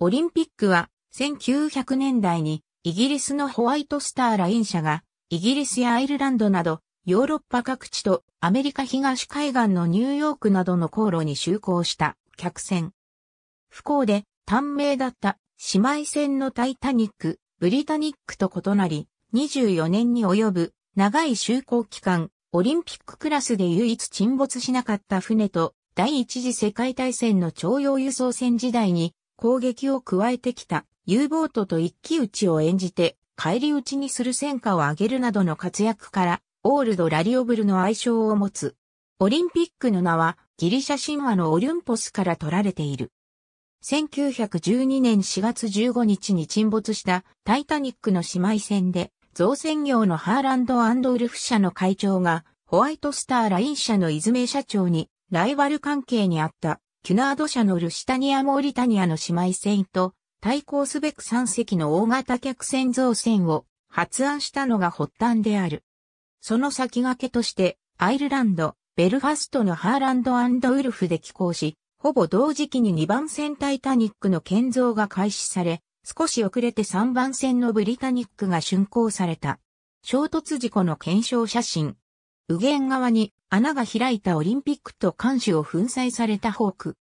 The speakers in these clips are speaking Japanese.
オリンピックは1900年代にイギリスのホワイトスターライン社がイギリスやアイルランドなどヨーロッパ各地とアメリカ東海岸のニューヨークなどの航路に就航した客船。不幸で短命だった姉妹船のタイタニック、ブリタニックと異なり24年に及ぶ長い就航期間、オリンピッククラスで唯一沈没しなかった船と第一次世界大戦の徴用輸送船時代に攻撃を加えてきた U ボートと一騎打ちを演じて、帰り討ちにする戦果を上げるなどの活躍から、オールド・ラリオブルの愛称を持つ。オリンピックの名は、ギリシャ神話のオリュンポスから取られている。1912年4月15日に沈没したタイタニックの姉妹船で、造船業のハーランドウルフ社の会長が、ホワイトスターライン社のイズメ社長に、ライバル関係にあったキュナード社のルシタニア・モーリタニアの姉妹船と対抗すべく3隻の大型客船造船を発案したのが発端である。その先駆けとして、アイルランド、ベルファストのハーランドウルフで寄港し、ほぼ同時期に2番船タイタニックの建造が開始され、少し遅れて3番船のブリタニックが竣工された。衝突事故の検証写真。右舷側に穴が開いたオリンピックと艦首を粉砕されたホーク。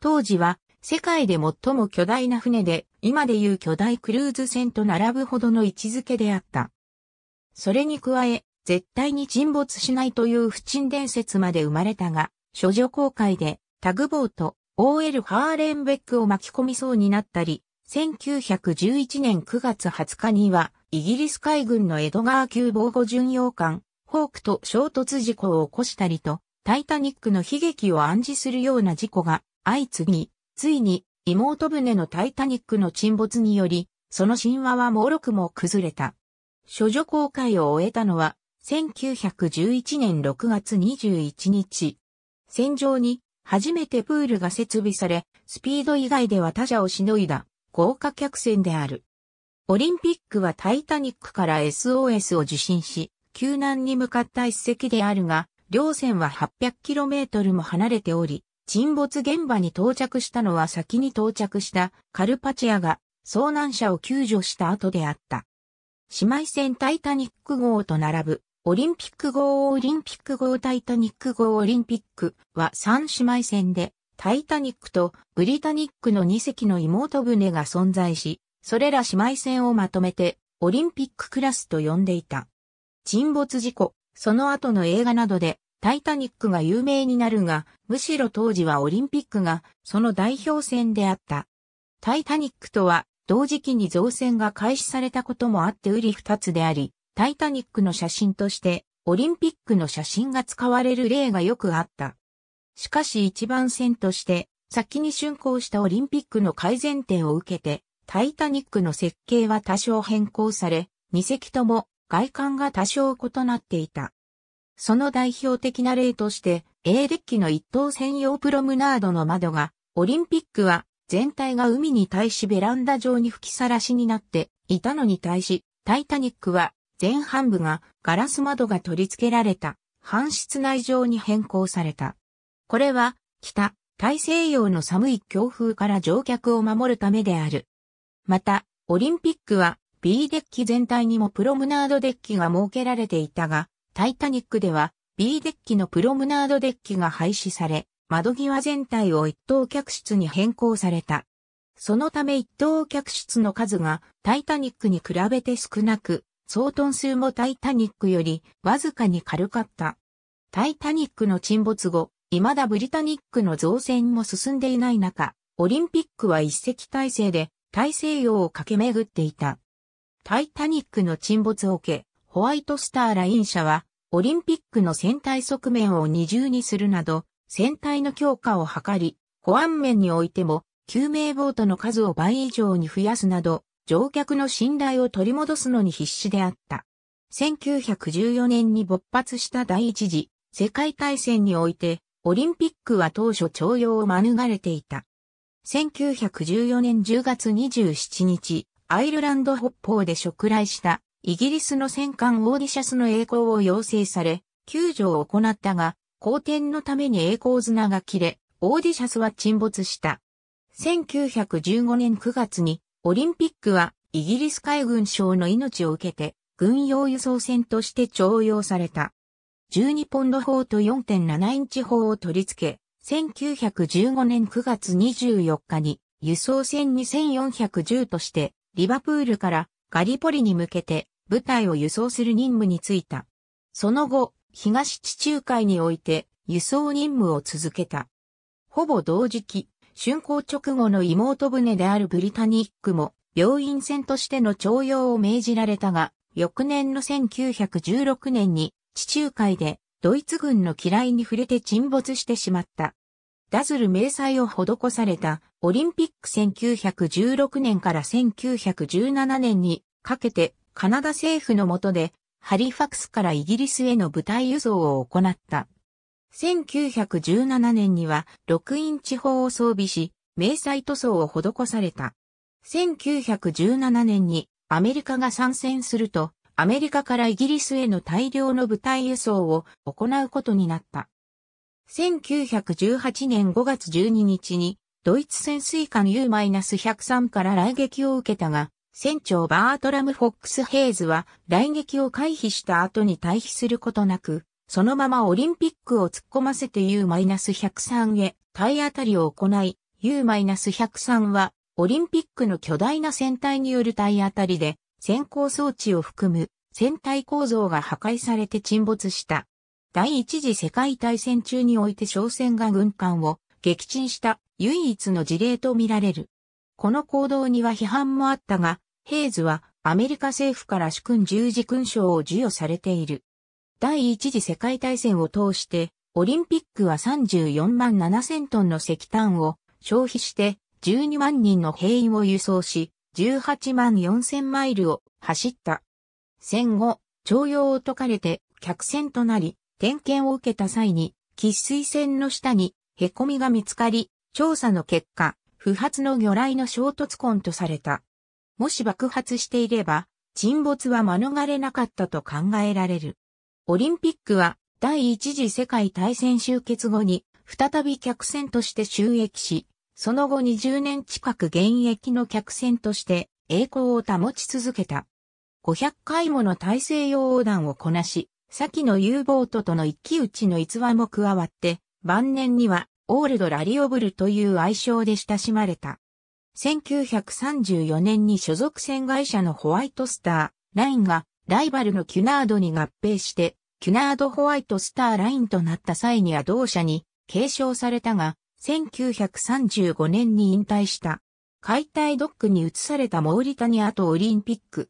当時は世界で最も巨大な船で、今でいう巨大クルーズ船と並ぶほどの位置づけであった。それに加え、絶対に沈没しないという不沈伝説まで生まれたが、諸女公開でタグボート、OL ハーレンベックを巻き込みそうになったり、1911年9月20日には、イギリス海軍のエドガー級防護巡洋艦、コークと衝突事故を起こしたりと、タイタニックの悲劇を暗示するような事故が相次ぎ、ついに妹船のタイタニックの沈没により、その神話はもろくも崩れた。処女公開を終えたのは、1911年6月21日。戦場に初めてプールが設備され、スピード以外では他者をしのいだ豪華客船である。オリンピックはタイタニックから SOS を受信し、救難に向かった一隻であるが、両船は 800km も離れており、沈没現場に到着したのは先に到着したカルパチアが遭難者を救助した後であった。姉妹船タイタニック号と並ぶ、オリンピック号オリンピック号タイタニック号オリンピックは3姉妹船で、タイタニックとブリタニックの2隻の妹船が存在し、それら姉妹船をまとめてオリンピッククラスと呼んでいた。沈没事故、その後の映画などでタイタニックが有名になるが、むしろ当時はオリンピックがその代表戦であった。タイタニックとは同時期に造船が開始されたこともあって売り二つであり、タイタニックの写真としてオリンピックの写真が使われる例がよくあった。しかし一番線として先に竣工したオリンピックの改善点を受けて、タイタニックの設計は多少変更され、二隻とも外観が多少異なっていた。その代表的な例として、A デッキの一等専用プロムナードの窓が、オリンピックは全体が海に対しベランダ上に吹きさらしになっていたのに対し、タイタニックは前半部がガラス窓が取り付けられた半室内上に変更された。これは北大西洋の寒い強風から乗客を守るためである。また、オリンピックは B デッキ全体にもプロムナードデッキが設けられていたが、タイタニックでは B デッキのプロムナードデッキが廃止され、窓際全体を一等客室に変更された。そのため一等客室の数がタイタニックに比べて少なく、総トン数もタイタニックよりわずかに軽かった。タイタニックの沈没後、未だブリタニックの造船も進んでいない中、オリンピックは一隻体制で大西洋を駆け巡っていた。タイタニックの沈没を受け、ホワイトスターライン社は、オリンピックの船体側面を二重にするなど、船体の強化を図り、保安面においても、救命ボートの数を倍以上に増やすなど、乗客の信頼を取り戻すのに必死であった。1914年に勃発した第一次世界大戦において、オリンピックは当初徴用を免れていた。1914年10月27日、アイルランド北方で触来したイギリスの戦艦オーディシャスの栄光を要請され、救助を行ったが、好天のために栄光綱が切れ、オーディシャスは沈没した。1915年9月に、オリンピックはイギリス海軍省の命を受けて、軍用輸送船として徴用された。12ポンド砲と4.7インチ砲を取り付け、1915年9月24日に輸送船2410としてリバプールからガリポリに向けて部隊を輸送する任務に就いた。その後、東地中海において輸送任務を続けた。ほぼ同時期、竣工直後の妹船であるブリタニックも病院船としての徴用を命じられたが、翌年の1916年に地中海でドイツ軍の機雷に触れて沈没してしまった。ダズル明細を施されたオリンピック1916年から1917年にかけてカナダ政府の下でハリファクスからイギリスへの部隊輸送を行った。1917年には6インチ砲を装備し、明細塗装を施された。1917年にアメリカが参戦すると、アメリカからイギリスへの大量の部隊輸送を行うことになった。1918年5月12日に、ドイツ潜水艦 U-103 から来撃を受けたが、船長バートラム・フォックス・ヘイズは来撃を回避した後に退避することなく、そのままオリンピックを突っ込ませて U-103 へ体当たりを行い、U-103 はオリンピックの巨大な船体による体当たりで、先行装置を含む船体構造が破壊されて沈没した。第一次世界大戦中において商船が軍艦を撃沈した唯一の事例とみられる。この行動には批判もあったが、ヘイズはアメリカ政府から主君十字勲章を授与されている。第一次世界大戦を通して、オリンピックは34万7千トンの石炭を消費して12万人の兵員を輸送し、18万4千マイルを走った。戦後、徴用を解かれて客船となり、点検を受けた際に、喫水線の下に凹みが見つかり、調査の結果、不発の魚雷の衝突痕とされた。もし爆発していれば、沈没は免れなかったと考えられる。オリンピックは第一次世界大戦終結後に再び客船として収益し、その後20年近く現役の客船として栄光を保ち続けた。500回もの大西洋横断をこなし、先の U ボートとの一騎打ちの逸話も加わって、晩年にはオールドラリオブルという愛称で親しまれた。1934年に所属船会社のホワイトスター、ラインがライバルのキュナードに合併して、キュナードホワイトスターラインとなった際には同社に継承されたが、1935年に引退した。解体ドックに移されたモーリタニアとオリンピック。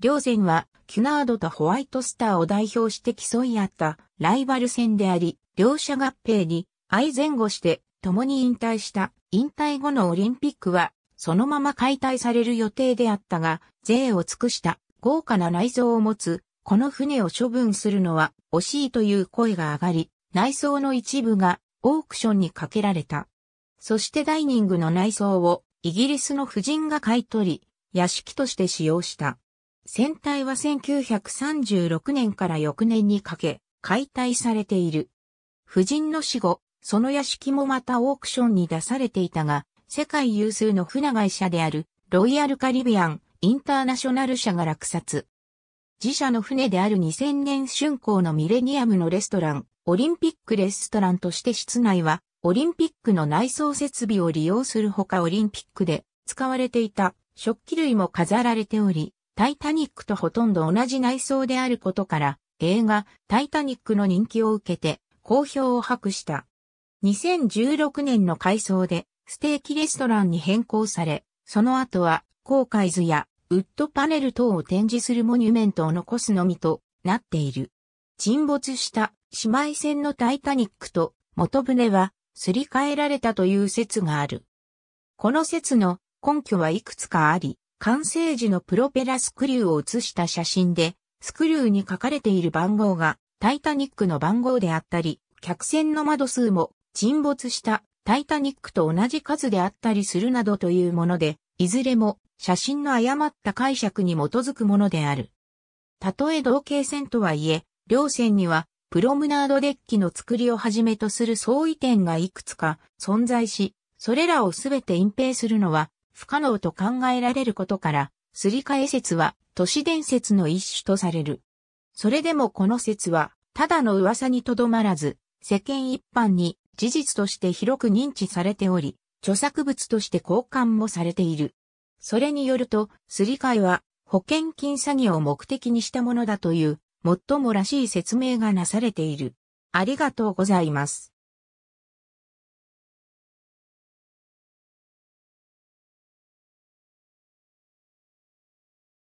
両船はキュナードとホワイトスターを代表して競い合ったライバル戦であり、両者合併に相前後して共に引退した引退後のオリンピックはそのまま解体される予定であったが、税を尽くした豪華な内臓を持つこの船を処分するのは惜しいという声が上がり、内装の一部がオークションにかけられた。そしてダイニングの内装をイギリスの夫人が買い取り、屋敷として使用した。船体は1936年から翌年にかけ、解体されている。夫人の死後、その屋敷もまたオークションに出されていたが、世界有数の船会社である、ロイヤルカリビアン・インターナショナル社が落札。自社の船である2000年春光のミレニアムのレストラン、オリンピックレストランとして室内は、オリンピックの内装設備を利用するほかオリンピックで使われていた食器類も飾られており、タイタニックとほとんど同じ内装であることから、映画、タイタニックの人気を受けて、好評を博した。2016年の改装で、ステーキレストランに変更され、その後は、航海図や、ウッドパネル等を展示するモニュメントを残すのみとなっている。沈没した姉妹船のタイタニックと元船はすり替えられたという説がある。この説の根拠はいくつかあり、完成時のプロペラスクリューを写した写真で、スクリューに書かれている番号がタイタニックの番号であったり、客船の窓数も沈没したタイタニックと同じ数であったりするなどというもので、いずれも写真の誤った解釈に基づくものである。たとえ同型船とはいえ、両船にはプロムナードデッキの作りをはじめとする相違点がいくつか存在し、それらをすべて隠蔽するのは不可能と考えられることから、すり替え説は都市伝説の一種とされる。それでもこの説は、ただの噂にとどまらず、世間一般に事実として広く認知されており、著作物として交換もされている。それによると、すり替えは保険金詐欺を目的にしたものだという、最もらしい説明がなされている。ありがとうございます。